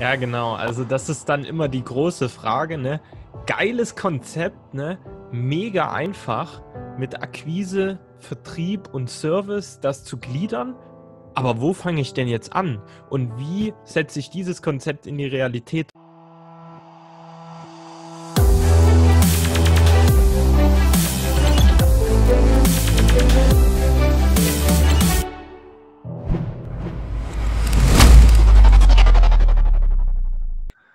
Ja, genau. Also das ist dann immer die große Frage, ne? Geiles Konzept, ne? Mega einfach mit Akquise, Vertrieb und Service das zu gliedern. Aber wo fange ich denn jetzt an? Und wie setze ich dieses Konzept in die Realität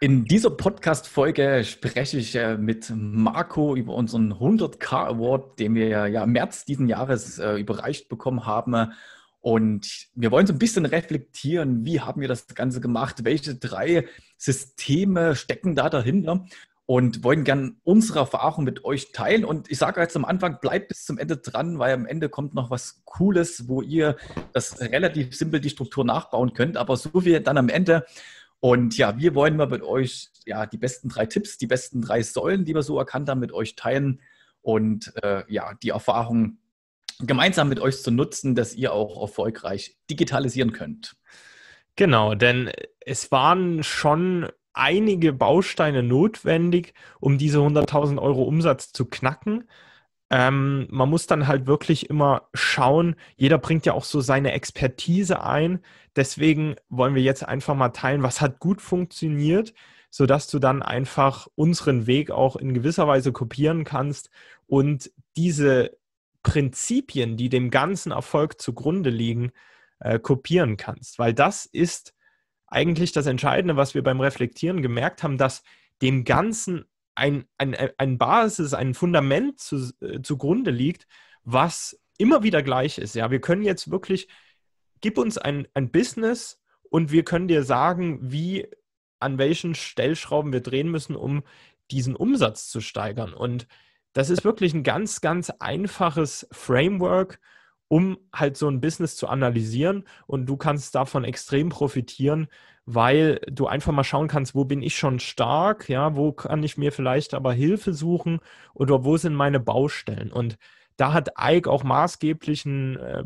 In dieser Podcast-Folge spreche ich äh, mit Marco über unseren 100k Award, den wir ja im März diesen Jahres äh, überreicht bekommen haben. Und wir wollen so ein bisschen reflektieren, wie haben wir das Ganze gemacht, welche drei Systeme stecken da dahinter und wollen gerne unsere Erfahrung mit euch teilen. Und ich sage jetzt am Anfang, bleibt bis zum Ende dran, weil am Ende kommt noch was Cooles, wo ihr das relativ simpel die Struktur nachbauen könnt. Aber so wie dann am Ende und ja, wir wollen mal mit euch ja, die besten drei Tipps, die besten drei Säulen, die wir so erkannt haben, mit euch teilen und äh, ja, die Erfahrung gemeinsam mit euch zu nutzen, dass ihr auch erfolgreich digitalisieren könnt. Genau, denn es waren schon einige Bausteine notwendig, um diese 100.000 Euro Umsatz zu knacken. Ähm, man muss dann halt wirklich immer schauen, jeder bringt ja auch so seine Expertise ein. Deswegen wollen wir jetzt einfach mal teilen, was hat gut funktioniert, sodass du dann einfach unseren Weg auch in gewisser Weise kopieren kannst und diese Prinzipien, die dem ganzen Erfolg zugrunde liegen, äh, kopieren kannst. Weil das ist eigentlich das Entscheidende, was wir beim Reflektieren gemerkt haben, dass dem ganzen ein, ein, ein Basis, ein Fundament zu, äh, zugrunde liegt, was immer wieder gleich ist. Ja, wir können jetzt wirklich, gib uns ein, ein Business und wir können dir sagen, wie, an welchen Stellschrauben wir drehen müssen, um diesen Umsatz zu steigern. Und das ist wirklich ein ganz, ganz einfaches Framework, um halt so ein Business zu analysieren und du kannst davon extrem profitieren, weil du einfach mal schauen kannst, wo bin ich schon stark, ja, wo kann ich mir vielleicht aber Hilfe suchen oder wo sind meine Baustellen und da hat Ike auch maßgeblichen äh,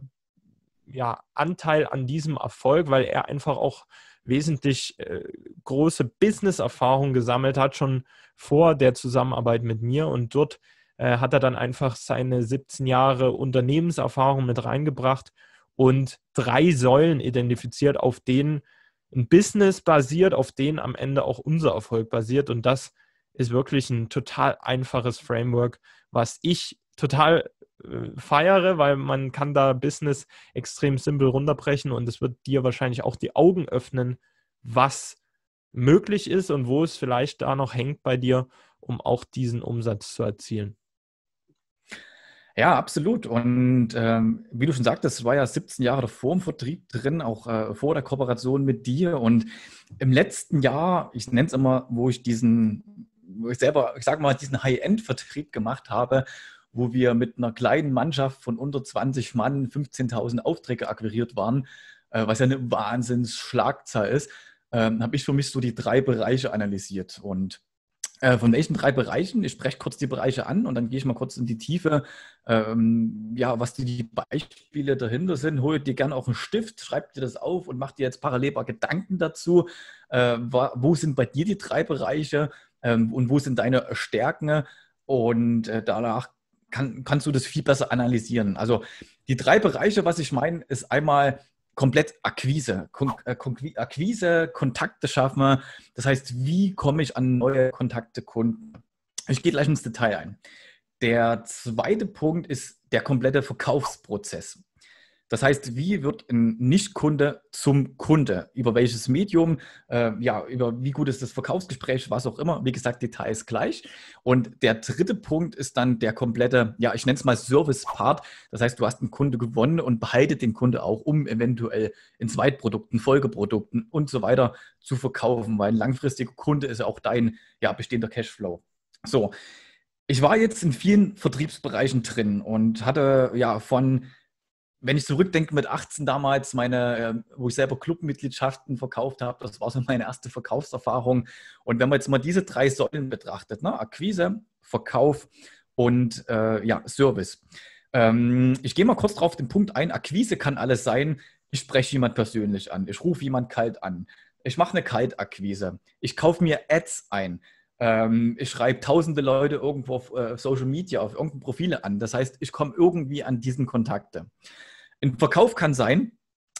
ja, Anteil an diesem Erfolg, weil er einfach auch wesentlich äh, große Business-Erfahrung gesammelt hat, schon vor der Zusammenarbeit mit mir und dort äh, hat er dann einfach seine 17 Jahre Unternehmenserfahrung mit reingebracht und drei Säulen identifiziert, auf denen ein Business basiert, auf denen am Ende auch unser Erfolg basiert. Und das ist wirklich ein total einfaches Framework, was ich total äh, feiere, weil man kann da Business extrem simpel runterbrechen und es wird dir wahrscheinlich auch die Augen öffnen, was möglich ist und wo es vielleicht da noch hängt bei dir, um auch diesen Umsatz zu erzielen. Ja, absolut. Und ähm, wie du schon sagtest, war ja 17 Jahre davor im Vertrieb drin, auch äh, vor der Kooperation mit dir. Und im letzten Jahr, ich nenne es immer, wo ich diesen, wo ich selber, ich sage mal, diesen High-End-Vertrieb gemacht habe, wo wir mit einer kleinen Mannschaft von unter 20 Mann 15.000 Aufträge akquiriert waren, äh, was ja eine Wahnsinnsschlagzahl ist, ähm, habe ich für mich so die drei Bereiche analysiert. Und äh, von welchen drei Bereichen? Ich spreche kurz die Bereiche an und dann gehe ich mal kurz in die Tiefe. Ähm, ja, was die, die, Beispiele dahinter sind, hol dir gerne auch einen Stift, schreib dir das auf und mach dir jetzt parallel paar Gedanken dazu. Äh, wo sind bei dir die drei Bereiche ähm, und wo sind deine Stärken? Und äh, danach kann, kannst du das viel besser analysieren. Also die drei Bereiche, was ich meine, ist einmal komplett Akquise. Äh, Kon Akquise, Kontakte schaffen wir. Das heißt, wie komme ich an neue Kontakte, Kunden? Ich gehe gleich ins Detail ein. Der zweite Punkt ist der komplette Verkaufsprozess. Das heißt, wie wird ein Nichtkunde zum Kunde? Über welches Medium? Äh, ja, über wie gut ist das Verkaufsgespräch, was auch immer. Wie gesagt, Details gleich. Und der dritte Punkt ist dann der komplette, ja, ich nenne es mal Service-Part. Das heißt, du hast einen Kunde gewonnen und behaltet den Kunde auch, um eventuell in Zweitprodukten, Folgeprodukten und so weiter zu verkaufen, weil ein langfristiger Kunde ist auch dein ja, bestehender Cashflow. So, ich war jetzt in vielen Vertriebsbereichen drin und hatte ja von wenn ich zurückdenke mit 18 damals, meine, ähm, wo ich selber Clubmitgliedschaften verkauft habe, das war so meine erste Verkaufserfahrung. Und wenn man jetzt mal diese drei Säulen betrachtet, ne? Akquise, Verkauf und äh, ja, Service. Ähm, ich gehe mal kurz drauf den Punkt ein. Akquise kann alles sein. Ich spreche jemand persönlich an. Ich rufe jemand kalt an. Ich mache eine Kaltakquise. Ich kaufe mir Ads ein. Ähm, ich schreibe tausende Leute irgendwo auf äh, Social Media, auf irgendein Profile an. Das heißt, ich komme irgendwie an diesen Kontakte. Ein Verkauf kann sein,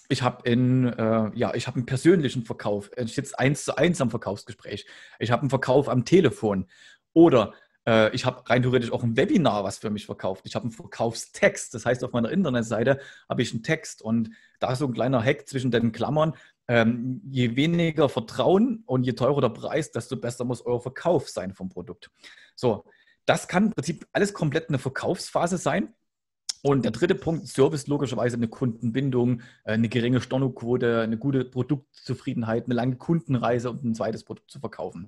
ich habe äh, ja, ich hab einen persönlichen Verkauf. Äh, ich sitze eins zu eins am Verkaufsgespräch. Ich habe einen Verkauf am Telefon. Oder äh, ich habe rein theoretisch auch ein Webinar, was für mich verkauft. Ich habe einen Verkaufstext. Das heißt, auf meiner Internetseite habe ich einen Text. Und da ist so ein kleiner Hack zwischen den Klammern. Ähm, je weniger Vertrauen und je teurer der Preis, desto besser muss euer Verkauf sein vom Produkt. So, das kann im Prinzip alles komplett eine Verkaufsphase sein. Und der dritte Punkt, Service, logischerweise eine Kundenbindung, äh, eine geringe Stornoquote, eine gute Produktzufriedenheit, eine lange Kundenreise, um ein zweites Produkt zu verkaufen.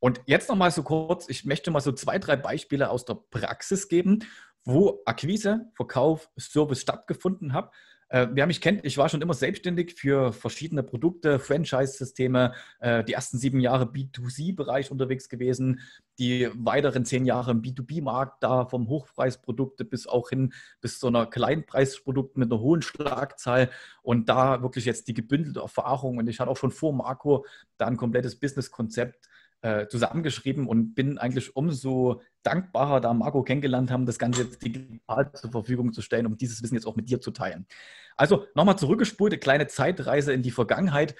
Und jetzt nochmal so kurz, ich möchte mal so zwei, drei Beispiele aus der Praxis geben, wo Akquise, Verkauf, Service stattgefunden haben. Äh, wer mich kennt, ich war schon immer selbstständig für verschiedene Produkte, Franchise-Systeme, äh, die ersten sieben Jahre B2C-Bereich unterwegs gewesen, die weiteren zehn Jahre im B2B-Markt, da vom Hochpreisprodukte bis auch hin bis zu einer Kleinpreisprodukten mit einer hohen Schlagzahl und da wirklich jetzt die gebündelte Erfahrung und ich hatte auch schon vor Marco da ein komplettes Business-Konzept äh, zusammengeschrieben und bin eigentlich umso dankbarer, da Marco kennengelernt haben, das Ganze jetzt digital zur Verfügung zu stellen, um dieses Wissen jetzt auch mit dir zu teilen. Also nochmal zurückgespult, eine kleine Zeitreise in die Vergangenheit.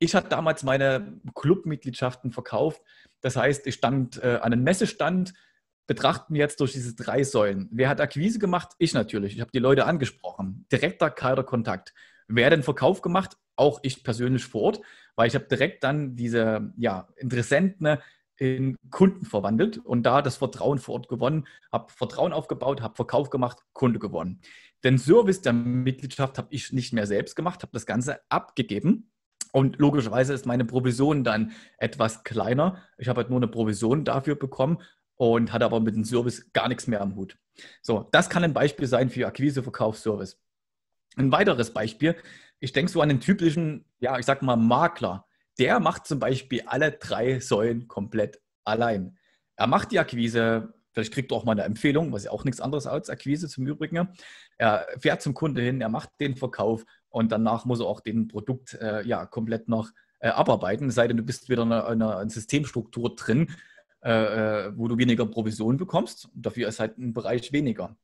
Ich hatte damals meine Clubmitgliedschaften verkauft. Das heißt, ich stand äh, an einem Messestand, betrachten wir jetzt durch diese drei Säulen. Wer hat Akquise gemacht? Ich natürlich. Ich habe die Leute angesprochen. Direkter, kalter Kontakt. Wer hat den Verkauf gemacht? Auch ich persönlich vor Ort weil ich habe direkt dann diese ja, Interessenten ne, in Kunden verwandelt und da das Vertrauen vor Ort gewonnen, habe Vertrauen aufgebaut, habe Verkauf gemacht, Kunde gewonnen. Den Service der Mitgliedschaft habe ich nicht mehr selbst gemacht, habe das Ganze abgegeben. Und logischerweise ist meine Provision dann etwas kleiner. Ich habe halt nur eine Provision dafür bekommen und hatte aber mit dem Service gar nichts mehr am Hut. So, das kann ein Beispiel sein für Akquise, Verkauf, Service. Ein weiteres Beispiel ich denke so an den typischen, ja, ich sag mal Makler. Der macht zum Beispiel alle drei Säulen komplett allein. Er macht die Akquise, vielleicht kriegt er auch mal eine Empfehlung, was ja auch nichts anderes als Akquise zum Übrigen. Er fährt zum Kunde hin, er macht den Verkauf und danach muss er auch den Produkt äh, ja komplett noch äh, abarbeiten. Es sei denn, du bist wieder in einer, eine Systemstruktur drin, äh, äh, wo du weniger Provision bekommst. Dafür ist halt ein Bereich weniger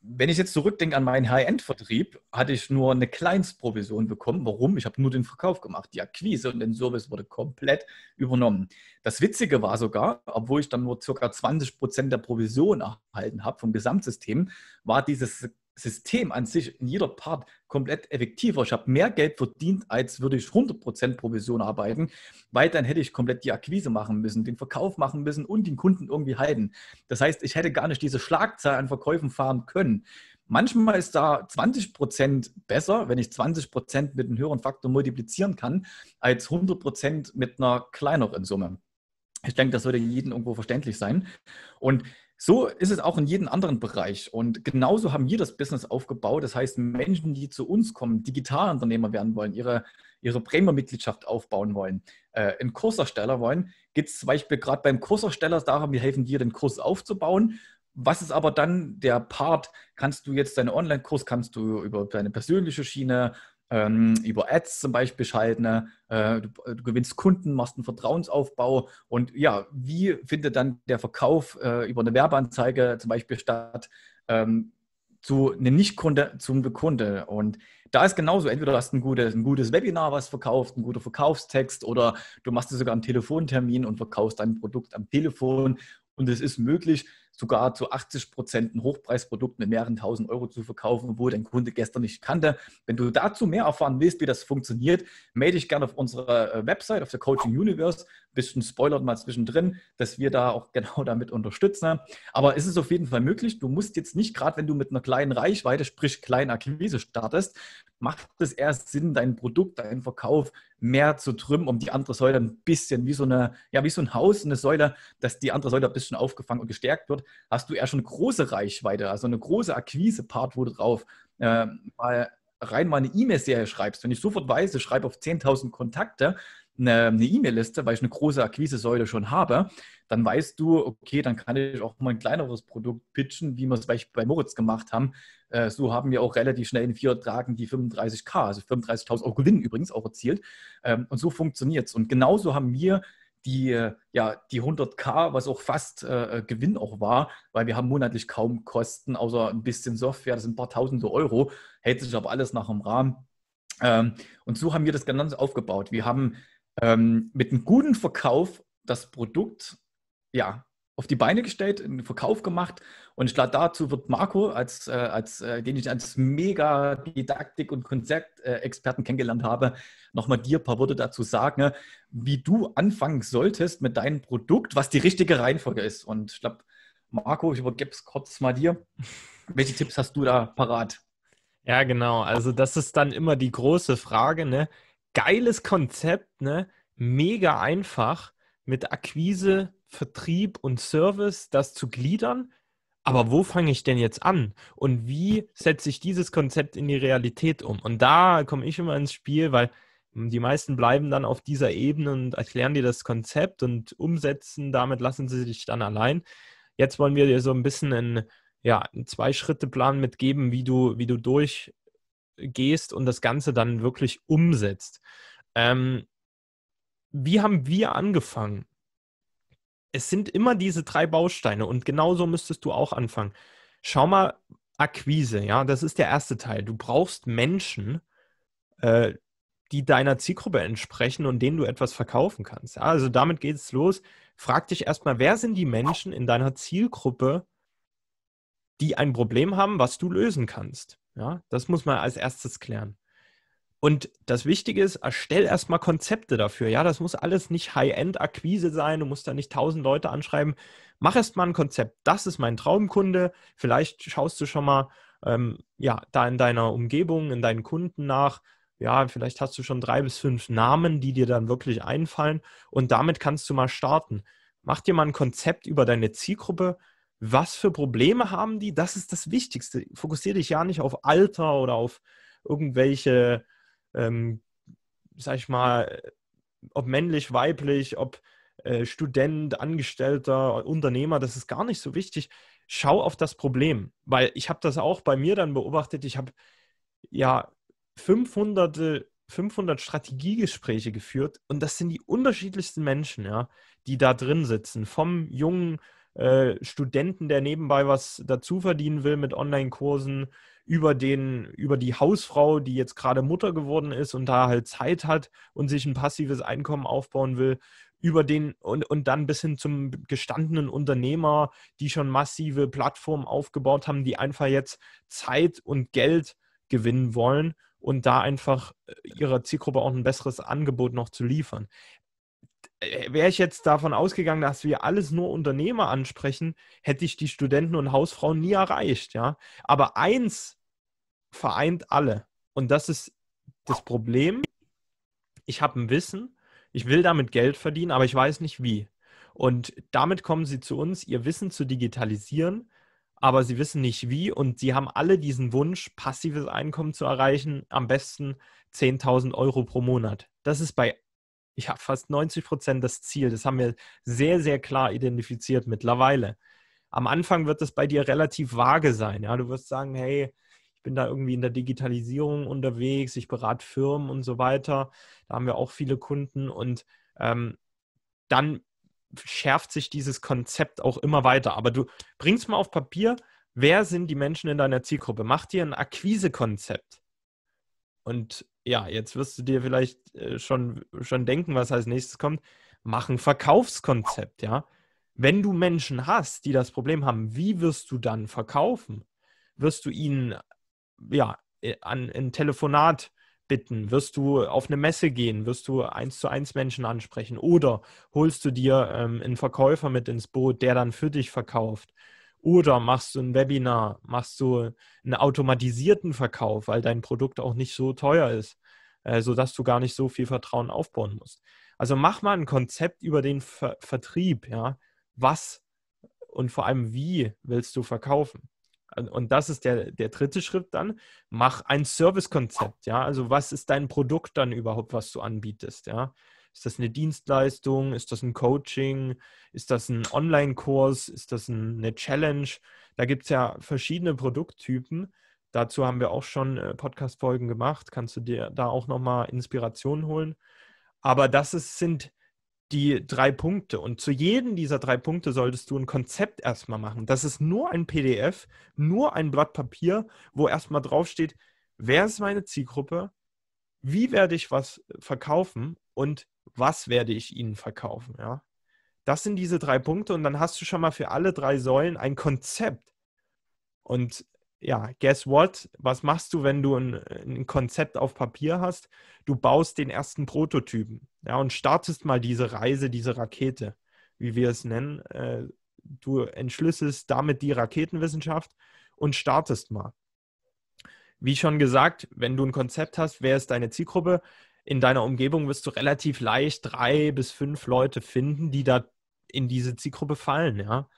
wenn ich jetzt zurückdenke an meinen High-End-Vertrieb, hatte ich nur eine Kleinstprovision bekommen. Warum? Ich habe nur den Verkauf gemacht. Die Akquise und den Service wurde komplett übernommen. Das Witzige war sogar, obwohl ich dann nur ca. 20% der Provision erhalten habe vom Gesamtsystem, war dieses System an sich in jeder Part komplett effektiver. Ich habe mehr Geld verdient, als würde ich 100% Provision arbeiten, weil dann hätte ich komplett die Akquise machen müssen, den Verkauf machen müssen und den Kunden irgendwie halten. Das heißt, ich hätte gar nicht diese Schlagzahl an Verkäufen fahren können. Manchmal ist da 20% besser, wenn ich 20% mit einem höheren Faktor multiplizieren kann, als 100% mit einer kleineren Summe. Ich denke, das würde jedem irgendwo verständlich sein. Und so ist es auch in jedem anderen Bereich. Und genauso haben wir das Business aufgebaut. Das heißt, Menschen, die zu uns kommen, Digitalunternehmer werden wollen, ihre, ihre Premier-Mitgliedschaft aufbauen wollen, äh, einen Kursersteller wollen, geht es zum Beispiel gerade beim Kursersteller darum, wir helfen dir, den Kurs aufzubauen. Was ist aber dann der Part? Kannst du jetzt deinen Online-Kurs, kannst du über deine persönliche Schiene, ähm, über Ads zum Beispiel schalten. Ne? Äh, du, äh, du, gewinnst Kunden, machst einen Vertrauensaufbau. Und ja, wie findet dann der Verkauf äh, über eine Werbeanzeige zum Beispiel statt? Ähm, zu einem Nichtkunde zum Kunde. Und da ist genauso, entweder du hast ein gutes, ein gutes Webinar, was verkauft, ein guter Verkaufstext oder du machst es sogar am Telefontermin und verkaufst dein Produkt am Telefon. Und es ist möglich, sogar zu 80 Prozent ein Hochpreisprodukt mit mehreren tausend Euro zu verkaufen, obwohl dein Kunde gestern nicht kannte. Wenn du dazu mehr erfahren willst, wie das funktioniert, melde dich gerne auf unserer äh, Website, auf der Coaching Universe. bisschen spoilert mal zwischendrin, dass wir da auch genau damit unterstützen. Aber ist es ist auf jeden Fall möglich. Du musst jetzt nicht, gerade wenn du mit einer kleinen Reichweite, sprich kleinen Akquise startest, macht es erst Sinn, dein Produkt, deinen Verkauf mehr zu trümmen, um die andere Säule ein bisschen wie so eine, ja, wie so ein Haus, eine Säule, dass die andere Säule ein bisschen aufgefangen und gestärkt wird, hast du eher schon eine große Reichweite, also eine große Akquise-Part, wo du drauf äh, mal rein mal eine E-Mail-Serie schreibst. Wenn ich sofort weiß, ich schreibe auf 10.000 Kontakte, eine E-Mail-Liste, weil ich eine große Akquise-Säule schon habe, dann weißt du, okay, dann kann ich auch mal ein kleineres Produkt pitchen, wie wir es bei Moritz gemacht haben. Äh, so haben wir auch relativ schnell in vier Tagen die 35k, also 35.000 Euro Gewinn übrigens auch erzielt. Ähm, und so funktioniert es. Und genauso haben wir die, äh, ja, die 100k, was auch fast äh, Gewinn auch war, weil wir haben monatlich kaum Kosten, außer ein bisschen Software, das sind ein paar tausende Euro, hält sich aber alles nach dem Rahmen. Ähm, und so haben wir das Ganze aufgebaut. Wir haben ähm, mit einem guten Verkauf das Produkt ja, auf die Beine gestellt, einen Verkauf gemacht. Und ich glaube, dazu wird Marco, als, äh, als, äh, den ich als mega Didaktik- und Konzeptexperten kennengelernt habe, nochmal dir ein paar Worte dazu sagen, ne, wie du anfangen solltest mit deinem Produkt, was die richtige Reihenfolge ist. Und ich glaube, Marco, ich übergebe es kurz mal dir. Welche Tipps hast du da parat? Ja, genau. Also das ist dann immer die große Frage. Ne? geiles Konzept, ne? Mega einfach mit Akquise, Vertrieb und Service das zu gliedern. Aber wo fange ich denn jetzt an? Und wie setze ich dieses Konzept in die Realität um? Und da komme ich immer ins Spiel, weil die meisten bleiben dann auf dieser Ebene und erklären dir das Konzept und umsetzen, damit lassen sie sich dann allein. Jetzt wollen wir dir so ein bisschen einen, ja, einen Zwei-Schritte-Plan mitgeben, wie du, wie du durch gehst und das Ganze dann wirklich umsetzt. Ähm, wie haben wir angefangen? Es sind immer diese drei Bausteine und genauso müsstest du auch anfangen. Schau mal, Akquise, ja, das ist der erste Teil. Du brauchst Menschen, äh, die deiner Zielgruppe entsprechen und denen du etwas verkaufen kannst. Ja, also damit geht es los. Frag dich erstmal, wer sind die Menschen in deiner Zielgruppe, die ein Problem haben, was du lösen kannst. Ja, das muss man als erstes klären. Und das Wichtige ist, erstell erstmal Konzepte dafür. Ja, das muss alles nicht High-End-Akquise sein. Du musst da nicht tausend Leute anschreiben. Mach erstmal ein Konzept. Das ist mein Traumkunde. Vielleicht schaust du schon mal ähm, ja, da in deiner Umgebung, in deinen Kunden nach. Ja, vielleicht hast du schon drei bis fünf Namen, die dir dann wirklich einfallen. Und damit kannst du mal starten. Mach dir mal ein Konzept über deine Zielgruppe was für Probleme haben die? Das ist das Wichtigste. Fokussiere dich ja nicht auf Alter oder auf irgendwelche, ähm, sag ich mal, ob männlich, weiblich, ob äh, Student, Angestellter, Unternehmer, das ist gar nicht so wichtig. Schau auf das Problem, weil ich habe das auch bei mir dann beobachtet. Ich habe ja 500, 500 Strategiegespräche geführt und das sind die unterschiedlichsten Menschen, ja, die da drin sitzen, vom jungen äh, Studenten, der nebenbei was dazu verdienen will mit Online-Kursen, über den, über die Hausfrau, die jetzt gerade Mutter geworden ist und da halt Zeit hat und sich ein passives Einkommen aufbauen will, über den und, und dann bis hin zum gestandenen Unternehmer, die schon massive Plattformen aufgebaut haben, die einfach jetzt Zeit und Geld gewinnen wollen und da einfach äh, ihrer Zielgruppe auch ein besseres Angebot noch zu liefern. Äh, äh, wäre ich jetzt davon ausgegangen, dass wir alles nur Unternehmer ansprechen, hätte ich die Studenten und Hausfrauen nie erreicht, ja. Aber eins vereint alle und das ist das Problem. Ich habe ein Wissen, ich will damit Geld verdienen, aber ich weiß nicht wie. Und damit kommen sie zu uns, ihr Wissen zu digitalisieren, aber sie wissen nicht wie und sie haben alle diesen Wunsch, passives Einkommen zu erreichen, am besten 10.000 Euro pro Monat. Das ist bei ja, fast 90 Prozent das Ziel. Das haben wir sehr, sehr klar identifiziert mittlerweile. Am Anfang wird das bei dir relativ vage sein. Ja, du wirst sagen, hey, ich bin da irgendwie in der Digitalisierung unterwegs, ich berate Firmen und so weiter. Da haben wir auch viele Kunden und ähm, dann schärft sich dieses Konzept auch immer weiter. Aber du bringst mal auf Papier, wer sind die Menschen in deiner Zielgruppe? Mach dir ein Akquisekonzept. Und ja, jetzt wirst du dir vielleicht äh, schon, schon denken, was als nächstes kommt. Mach ein Verkaufskonzept, ja. Wenn du Menschen hast, die das Problem haben, wie wirst du dann verkaufen? Wirst du ihnen ja, äh, an ein Telefonat bitten? Wirst du auf eine Messe gehen? Wirst du eins zu eins Menschen ansprechen? Oder holst du dir ähm, einen Verkäufer mit ins Boot, der dann für dich verkauft? Oder machst du ein Webinar, machst du einen automatisierten Verkauf, weil dein Produkt auch nicht so teuer ist, äh, sodass du gar nicht so viel Vertrauen aufbauen musst. Also mach mal ein Konzept über den Ver Vertrieb, ja. Was und vor allem wie willst du verkaufen? Und das ist der, der dritte Schritt dann. Mach ein Servicekonzept, ja. Also was ist dein Produkt dann überhaupt, was du anbietest, ja? Ist das eine Dienstleistung? Ist das ein Coaching? Ist das ein Online-Kurs? Ist das eine Challenge? Da gibt es ja verschiedene Produkttypen. Dazu haben wir auch schon äh, Podcast-Folgen gemacht. Kannst du dir da auch nochmal Inspiration holen? Aber das ist, sind die drei Punkte. Und zu jedem dieser drei Punkte solltest du ein Konzept erstmal machen. Das ist nur ein PDF, nur ein Blatt Papier, wo erstmal draufsteht, wer ist meine Zielgruppe? Wie werde ich was äh, verkaufen? Und was werde ich ihnen verkaufen, ja. Das sind diese drei Punkte und dann hast du schon mal für alle drei Säulen ein Konzept. Und ja, guess what? Was machst du, wenn du ein, ein, Konzept auf Papier hast? Du baust den ersten Prototypen ja, und startest mal diese Reise, diese Rakete, wie wir es nennen. Äh, du entschlüsselst damit die Raketenwissenschaft und startest mal. Wie schon gesagt, wenn du ein Konzept hast, wer ist deine Zielgruppe? in deiner Umgebung wirst du relativ leicht drei bis fünf Leute finden, die da in diese Zielgruppe fallen, ja.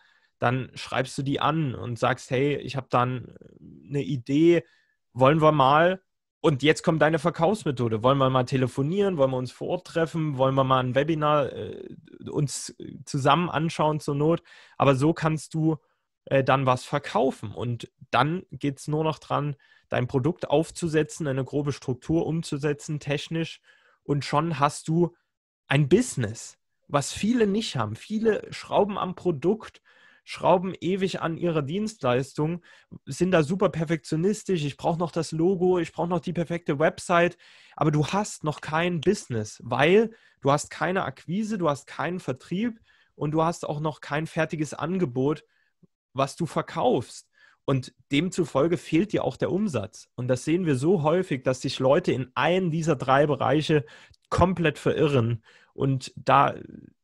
Dann schreibst du die an und sagst, hey, ich habe dann eine äh, Idee, wollen wir mal? Und jetzt kommt deine Verkaufsmethode. Wollen wir mal telefonieren? Wollen wir uns vor Ort treffen? Wollen wir mal ein Webinar äh, uns äh, zusammen anschauen zur Not? Aber so kannst du äh, dann was verkaufen. Und dann geht es nur noch dran, dein Produkt aufzusetzen, eine grobe Struktur umzusetzen, technisch. Und schon hast du ein Business, was viele nicht haben. Viele schrauben am Produkt, schrauben ewig an ihrer Dienstleistung, sind da super perfektionistisch. Ich brauche noch das Logo, ich brauche noch die perfekte Website. Aber du hast noch kein Business, weil du hast keine Akquise, du hast keinen Vertrieb und du hast auch noch kein fertiges Angebot, was du verkaufst. Und demzufolge fehlt dir auch der Umsatz. Und das sehen wir so häufig, dass sich Leute in einem dieser drei Bereiche komplett verirren. Und da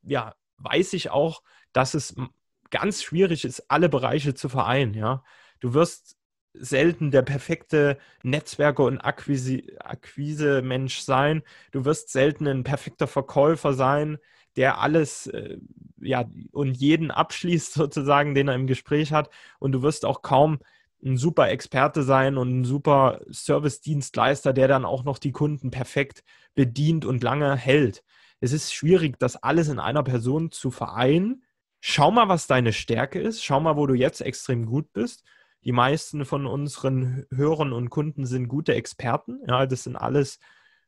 ja, weiß ich auch, dass es ganz schwierig ist, alle Bereiche zu vereinen. Ja? Du wirst selten der perfekte Netzwerker und Akquise-Mensch sein. Du wirst selten ein perfekter Verkäufer sein der alles äh, ja, und jeden abschließt, sozusagen, den er im Gespräch hat. Und du wirst auch kaum ein super Experte sein und ein super Service-Dienstleister, der dann auch noch die Kunden perfekt bedient und lange hält. Es ist schwierig, das alles in einer Person zu vereinen. Schau mal, was deine Stärke ist. Schau mal, wo du jetzt extrem gut bist. Die meisten von unseren Hörern und Kunden sind gute Experten. Ja, das sind alles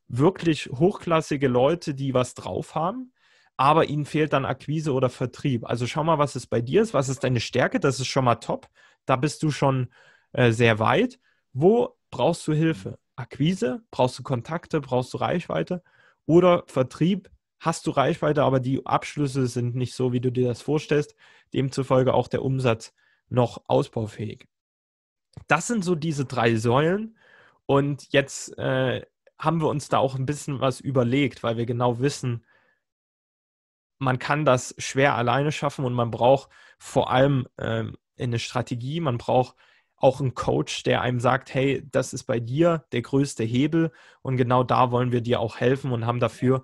wirklich hochklassige Leute, die was drauf haben aber ihnen fehlt dann Akquise oder Vertrieb. Also schau mal, was es bei dir ist, was ist deine Stärke, das ist schon mal top, da bist du schon äh, sehr weit. Wo brauchst du Hilfe? Akquise, brauchst du Kontakte, brauchst du Reichweite oder Vertrieb, hast du Reichweite, aber die Abschlüsse sind nicht so, wie du dir das vorstellst, demzufolge auch der Umsatz noch ausbaufähig. Das sind so diese drei Säulen und jetzt äh, haben wir uns da auch ein bisschen was überlegt, weil wir genau wissen, man kann das schwer alleine schaffen und man braucht vor allem ähm, eine Strategie, man braucht auch einen Coach, der einem sagt, hey, das ist bei dir der größte Hebel und genau da wollen wir dir auch helfen und haben dafür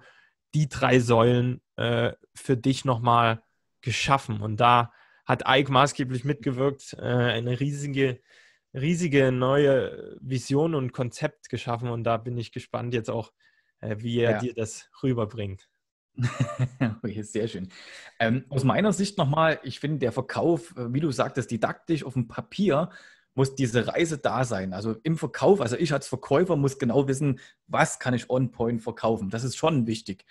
die drei Säulen äh, für dich nochmal geschaffen. Und da hat Ike maßgeblich mitgewirkt, äh, eine riesige, riesige neue Vision und Konzept geschaffen und da bin ich gespannt jetzt auch, äh, wie er ja. dir das rüberbringt. okay, sehr schön. Ähm, aus meiner Sicht nochmal, ich finde, der Verkauf, äh, wie du sagtest, didaktisch auf dem Papier muss diese Reise da sein. Also im Verkauf, also ich als Verkäufer muss genau wissen, was kann ich on-point verkaufen. Das ist schon wichtig.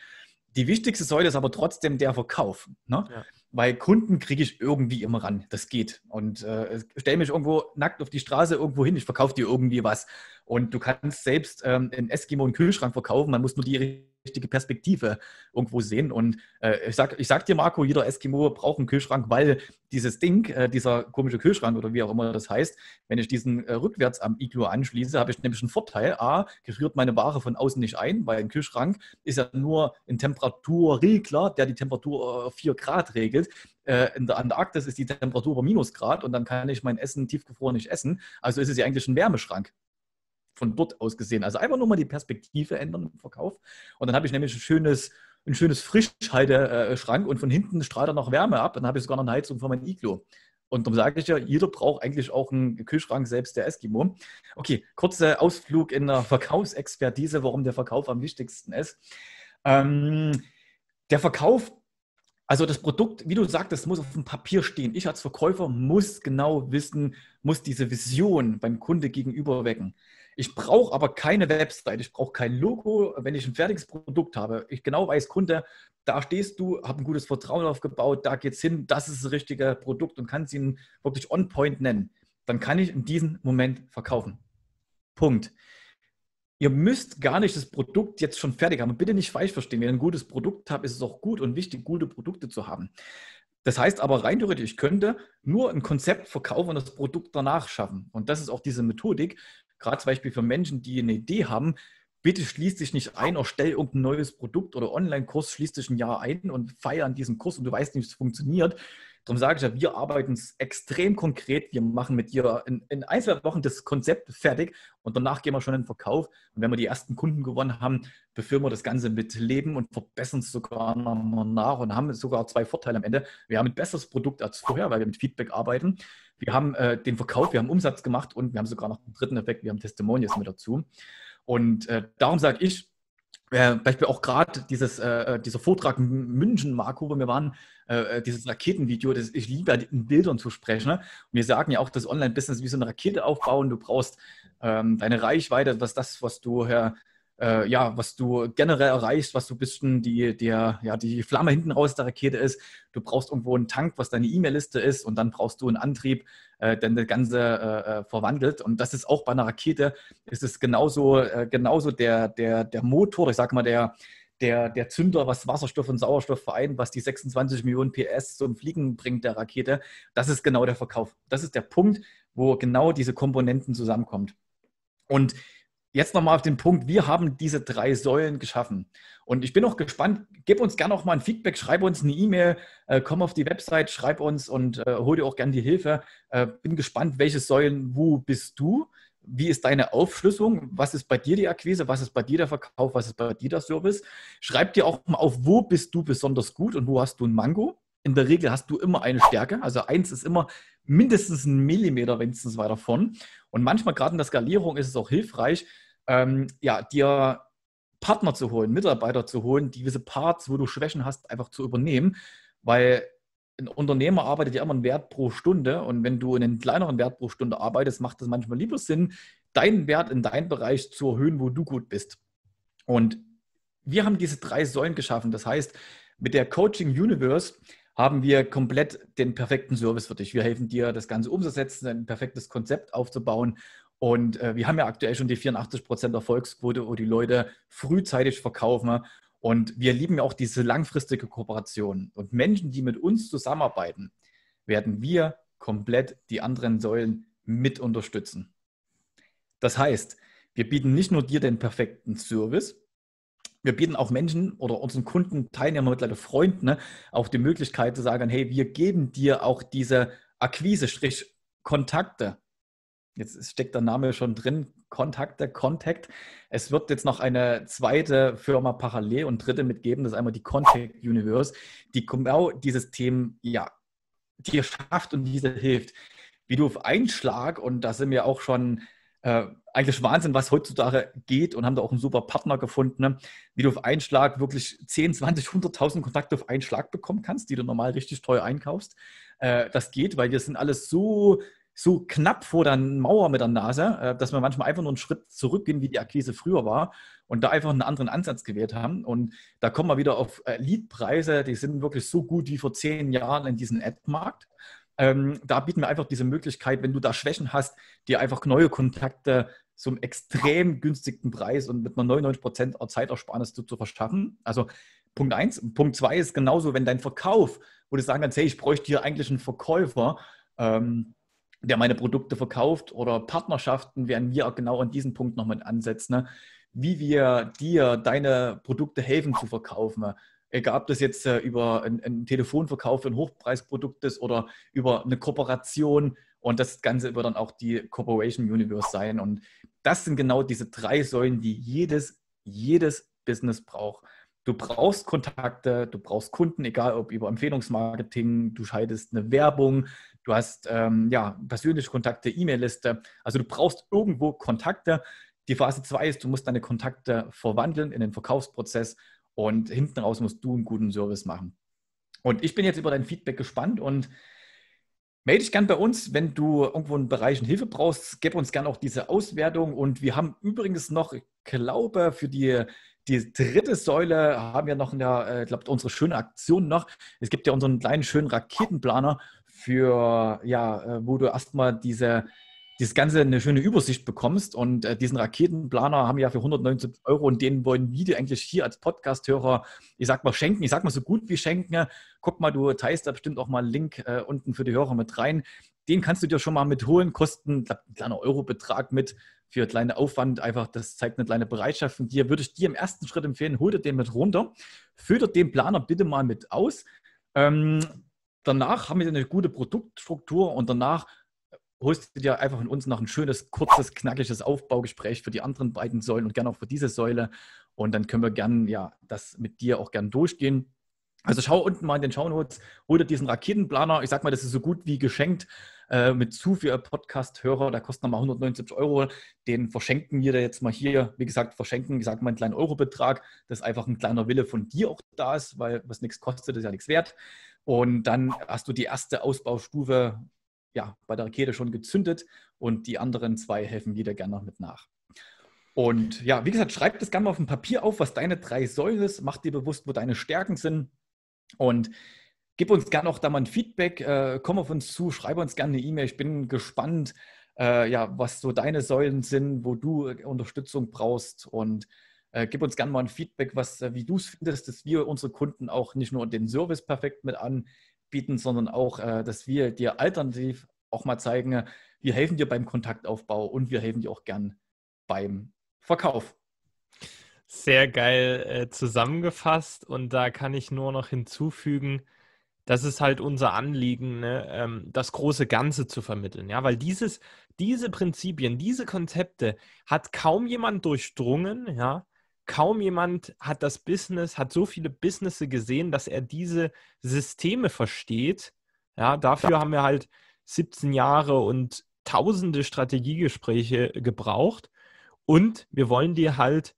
Die wichtigste Säule ist aber trotzdem der Verkauf. Ne? Ja. Weil Kunden kriege ich irgendwie immer ran. Das geht. Und äh, stelle mich irgendwo nackt auf die Straße irgendwo hin, ich verkaufe dir irgendwie was. Und du kannst selbst ähm, in Eskimo einen Kühlschrank verkaufen, man muss nur die richtige Perspektive irgendwo sehen. Und äh, ich, sag, ich sag dir, Marco, jeder Eskimo braucht einen Kühlschrank, weil dieses Ding, äh, dieser komische Kühlschrank oder wie auch immer das heißt, wenn ich diesen äh, rückwärts am Iglo anschließe, habe ich nämlich einen Vorteil. A, gefriert meine Ware von außen nicht ein, weil ein Kühlschrank ist ja nur ein Temperaturregler, der die Temperatur 4 äh, Grad regelt. Äh, in der Antarktis ist die Temperatur bei Minusgrad und dann kann ich mein Essen tiefgefroren nicht essen. Also ist es ja eigentlich ein Wärmeschrank von dort aus gesehen. Also einfach nur mal die Perspektive ändern im Verkauf. Und dann habe ich nämlich ein schönes, ein schönes Frischhalteschrank und von hinten strahlt er noch Wärme ab. dann habe ich sogar noch eine Heizung für mein Iglo. Und darum sage ich ja, jeder braucht eigentlich auch einen Kühlschrank, selbst der Eskimo. Okay, kurzer Ausflug in der Verkaufsexpertise, warum der Verkauf am wichtigsten ist. Ähm, der Verkauf, also das Produkt, wie du sagtest, muss auf dem Papier stehen. Ich als Verkäufer muss genau wissen, muss diese Vision beim Kunde gegenüber wecken. Ich brauche aber keine Website, ich brauche kein Logo, wenn ich ein fertiges Produkt habe. Ich genau weiß, Kunde, da stehst du, habe ein gutes Vertrauen aufgebaut, da geht es hin, das ist das richtige Produkt und kann es ihn wirklich on point nennen. Dann kann ich in diesem Moment verkaufen. Punkt. Ihr müsst gar nicht das Produkt jetzt schon fertig haben. Bitte nicht falsch verstehen. Wenn ihr ein gutes Produkt habt, ist es auch gut und wichtig, gute Produkte zu haben. Das heißt aber rein theoretisch, ich könnte nur ein Konzept verkaufen und das Produkt danach schaffen. Und das ist auch diese Methodik, gerade zum Beispiel für Menschen, die eine Idee haben, bitte schließ dich nicht ein, oder stell irgendein neues Produkt oder Online-Kurs, schließ dich ein Jahr ein und feier an diesem Kurs und du weißt nicht, wie es funktioniert. Darum sage ich ja, wir arbeiten extrem konkret. Wir machen mit dir in, in, ein, zwei Wochen das Konzept fertig und danach gehen wir schon in den Verkauf. Und wenn wir die ersten Kunden gewonnen haben, befüllen wir das Ganze mit Leben und verbessern es sogar nochmal nach und haben sogar zwei Vorteile am Ende. Wir haben ein besseres Produkt als vorher, weil wir mit Feedback arbeiten. Wir haben äh, den Verkauf, wir haben Umsatz gemacht und wir haben sogar noch einen dritten Effekt, wir haben Testimonials mit dazu. Und äh, darum sage ich, äh, Beispiel auch gerade äh, äh, dieser Vortrag in München, Marco, wo wir waren, äh, äh, dieses Raketenvideo, das, ich liebe ja in Bildern zu sprechen. Ne? Und wir sagen ja auch, das Online-Business wie so eine Rakete aufbauen, du brauchst ähm, deine Reichweite, was das, was du ja äh, ja, was du generell erreichst, was du ein bisschen die, der, ja, die Flamme hinten raus der Rakete ist. Du brauchst irgendwo einen Tank, was deine E-Mail-Liste ist und dann brauchst du einen Antrieb, äh, der das Ganze äh, äh verwandelt. Und das ist auch bei einer Rakete, ist es genauso, äh, genauso der, der, der Motor, ich sag mal, der, der, der Zünder, was Wasserstoff und Sauerstoff vereint, was die 26 Millionen PS zum Fliegen bringt der Rakete, das ist genau der Verkauf. Das ist der Punkt, wo genau diese Komponenten zusammenkommen. Und jetzt nochmal auf den Punkt, wir haben diese drei Säulen geschaffen. Und ich bin auch gespannt, gib uns gerne auch mal ein Feedback, schreib uns eine E-Mail, äh, komm auf die Website, schreib uns und äh, hol dir auch gerne die Hilfe. Äh, bin gespannt, welche Säulen, wo bist du? Wie ist deine Aufschlüsselung? Was ist bei dir die Akquise? Was ist bei dir der Verkauf? Was ist bei dir der Service? Schreib dir auch mal auf, wo bist du besonders gut und wo hast du ein Mango? In der Regel hast du immer eine Stärke. Also eins ist immer mindestens ein Millimeter, wenigstens weiter vorn. Und manchmal, gerade in der Skalierung, ist es auch hilfreich, ähm, ja, dir Partner zu holen, Mitarbeiter zu holen, gewisse Parts, wo du Schwächen hast, einfach zu übernehmen, weil ein Unternehmer arbeitet ja immer einen Wert pro Stunde und wenn du einen kleineren Wert pro Stunde arbeitest, macht es manchmal lieber Sinn, deinen Wert in deinem Bereich zu erhöhen, wo du gut bist. Und wir haben diese drei Säulen geschaffen. Das heißt, mit der Coaching Universe haben wir komplett den perfekten Service für dich. Wir helfen dir, das Ganze umzusetzen, ein perfektes Konzept aufzubauen und äh, wir haben ja aktuell schon die 84% Erfolgsquote, wo die Leute frühzeitig verkaufen. Und wir lieben ja auch diese langfristige Kooperation. Und Menschen, die mit uns zusammenarbeiten, werden wir komplett die anderen Säulen mit unterstützen. Das heißt, wir bieten nicht nur dir den perfekten Service, wir bieten auch Menschen oder unseren Kunden, Teilnehmer, mittlerweile Freunden ne, auch die Möglichkeit zu sagen, hey, wir geben dir auch diese Akquise-Kontakte jetzt steckt der Name schon drin, Kontakte, Contact. Es wird jetzt noch eine zweite Firma parallel und dritte mitgeben, das ist einmal die Contact Universe, die genau dieses Thema, ja, dir schafft und diese hilft. Wie du auf einen Schlag, und da sind wir auch schon äh, eigentlich Wahnsinn, was heutzutage geht und haben da auch einen super Partner gefunden, ne? wie du auf einen Schlag wirklich 10, 20, 100.000 Kontakte auf einen Schlag bekommen kannst, die du normal richtig teuer einkaufst. Äh, das geht, weil wir sind alles so so knapp vor der Mauer mit der Nase, äh, dass wir manchmal einfach nur einen Schritt zurückgehen, wie die Akquise früher war und da einfach einen anderen Ansatz gewählt haben. Und da kommen wir wieder auf Leadpreise, die sind wirklich so gut wie vor zehn Jahren in diesem Ad-Markt. Ähm, da bieten wir einfach diese Möglichkeit, wenn du da Schwächen hast, dir einfach neue Kontakte zum extrem günstigen Preis und mit einer 99% Zeitersparnis zu, zu verschaffen. Also Punkt eins. Punkt zwei ist genauso, wenn dein Verkauf, wo du sagen kannst, hey, ich bräuchte hier eigentlich einen Verkäufer, ähm, der meine Produkte verkauft oder Partnerschaften werden wir genau an diesem Punkt nochmal ansetzen, ne? wie wir dir deine Produkte helfen zu verkaufen. Ne? Egal, ob das jetzt äh, über einen Telefonverkauf für ein Hochpreisprodukt ist oder über eine Kooperation. Und das Ganze wird dann auch die Corporation Universe sein. Und das sind genau diese drei Säulen, die jedes, jedes Business braucht. Du brauchst Kontakte, du brauchst Kunden, egal ob über Empfehlungsmarketing, du schaltest eine Werbung, du hast ähm, ja, persönliche Kontakte, E-Mail-Liste. Also du brauchst irgendwo Kontakte. Die Phase 2 ist, du musst deine Kontakte verwandeln in den Verkaufsprozess und hinten raus musst du einen guten Service machen. Und ich bin jetzt über dein Feedback gespannt und melde dich gern bei uns, wenn du irgendwo in Bereichen Hilfe brauchst. Gib uns gern auch diese Auswertung. Und wir haben übrigens noch, ich glaube, für die die dritte Säule haben wir noch in der, ich äh, glaube, unsere schöne Aktion noch. Es gibt ja unseren kleinen schönen Raketenplaner für, ja, äh, wo du erstmal diese, dieses Ganze eine schöne Übersicht bekommst. Und äh, diesen Raketenplaner haben wir ja für 179 Euro und den wollen wir dir eigentlich hier als Podcasthörer, ich sag mal, schenken. Ich sag mal so gut wie schenken. Guck mal, du teilst da bestimmt auch mal einen Link äh, unten für die Hörer mit rein. Den kannst du dir schon mal mitholen, kosten, ich glaube, einen kleinen Eurobetrag mit für kleine Aufwand einfach, das zeigt eine kleine Bereitschaft von dir, würde ich dir im ersten Schritt empfehlen, hol dir den mit runter, füttert den Planer bitte mal mit aus. Ähm, danach haben wir eine gute Produktstruktur und danach holst du dir einfach von uns noch ein schönes, kurzes, knackiges Aufbaugespräch für die anderen beiden Säulen und gerne auch für diese Säule. Und dann können wir gerne ja, das mit dir auch gerne durchgehen. Also schau unten mal in den Shownotes, hol dir diesen Raketenplaner. Ich sag mal, das ist so gut wie geschenkt äh, mit zu viel Podcast-Hörer, der kostet nochmal 179 Euro. Den verschenken wir da jetzt mal hier. Wie gesagt, verschenken, ich gesagt mal einen kleinen Eurobetrag, dass einfach ein kleiner Wille von dir auch da ist, weil was nichts kostet, ist ja nichts wert. Und dann hast du die erste Ausbaustufe ja, bei der Rakete schon gezündet und die anderen zwei helfen jeder gerne noch mit nach. Und ja, wie gesagt, schreib das gerne mal auf dem Papier auf, was deine drei Säulen ist, mach dir bewusst, wo deine Stärken sind und Gib uns gerne auch da mal ein Feedback, äh, komm auf uns zu, schreibe uns gerne eine E-Mail. Ich bin gespannt, äh, ja, was so deine Säulen sind, wo du äh, Unterstützung brauchst und äh, gib uns gerne mal ein Feedback, was, äh, wie du es findest, dass wir unsere Kunden auch nicht nur den Service perfekt mit anbieten, sondern auch, äh, dass wir dir alternativ auch mal zeigen, wir helfen dir beim Kontaktaufbau und wir helfen dir auch gern beim Verkauf. Sehr geil äh, zusammengefasst und da kann ich nur noch hinzufügen, das ist halt unser Anliegen, ne? ähm, das große Ganze zu vermitteln. Ja, weil dieses, diese Prinzipien, diese Konzepte hat kaum jemand durchdrungen. Ja, kaum jemand hat das Business, hat so viele Businesse gesehen, dass er diese Systeme versteht. Ja, dafür haben wir halt 17 Jahre und tausende Strategiegespräche gebraucht. Und wir wollen dir halt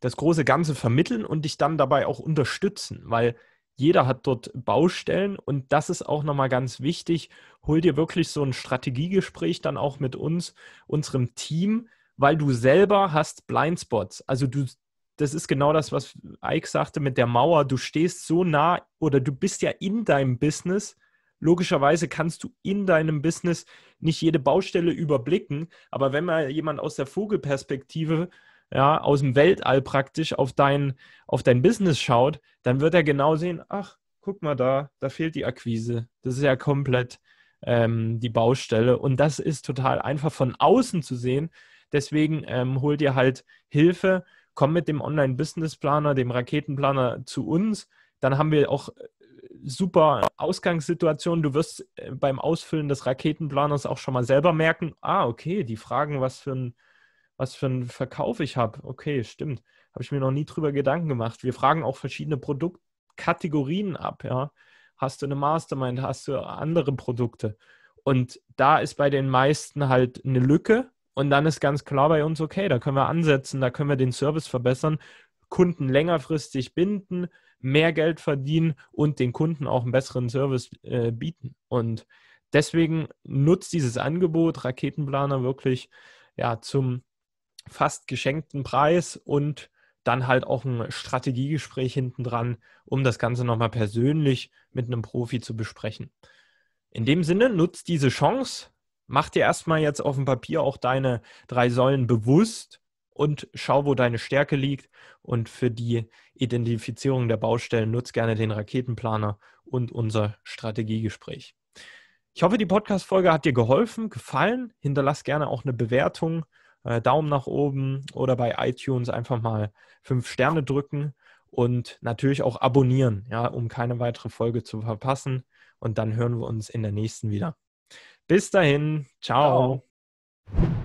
das große Ganze vermitteln und dich dann dabei auch unterstützen, weil jeder hat dort Baustellen und das ist auch nochmal ganz wichtig. Hol dir wirklich so ein Strategiegespräch dann auch mit uns, unserem Team, weil du selber hast Blindspots. Also du, das ist genau das, was Ike sagte mit der Mauer. Du stehst so nah oder du bist ja in deinem Business. Logischerweise kannst du in deinem Business nicht jede Baustelle überblicken, aber wenn mal jemand aus der Vogelperspektive ja, aus dem Weltall praktisch auf dein, auf dein Business schaut, dann wird er genau sehen, ach, guck mal da, da fehlt die Akquise. Das ist ja komplett ähm, die Baustelle. Und das ist total einfach von außen zu sehen. Deswegen ähm, hol dir halt Hilfe, komm mit dem Online-Business-Planer, dem Raketenplaner zu uns. Dann haben wir auch äh, super Ausgangssituationen. Du wirst äh, beim Ausfüllen des Raketenplaners auch schon mal selber merken, ah, okay, die fragen, was für ein was für einen Verkauf ich habe. Okay, stimmt. Habe ich mir noch nie drüber Gedanken gemacht. Wir fragen auch verschiedene Produktkategorien ab. Ja? Hast du eine Mastermind? Hast du andere Produkte? Und da ist bei den meisten halt eine Lücke. Und dann ist ganz klar bei uns, okay, da können wir ansetzen, da können wir den Service verbessern, Kunden längerfristig binden, mehr Geld verdienen und den Kunden auch einen besseren Service äh, bieten. Und deswegen nutzt dieses Angebot Raketenplaner wirklich ja, zum fast geschenkten Preis und dann halt auch ein Strategiegespräch hinten dran, um das Ganze nochmal persönlich mit einem Profi zu besprechen. In dem Sinne, nutzt diese Chance, mach dir erstmal jetzt auf dem Papier auch deine drei Säulen bewusst und schau, wo deine Stärke liegt. Und für die Identifizierung der Baustellen nutzt gerne den Raketenplaner und unser Strategiegespräch. Ich hoffe, die Podcast-Folge hat dir geholfen, gefallen. Hinterlass gerne auch eine Bewertung äh, Daumen nach oben oder bei iTunes einfach mal fünf Sterne drücken und natürlich auch abonnieren, ja, um keine weitere Folge zu verpassen. Und dann hören wir uns in der nächsten wieder. Bis dahin, ciao. ciao.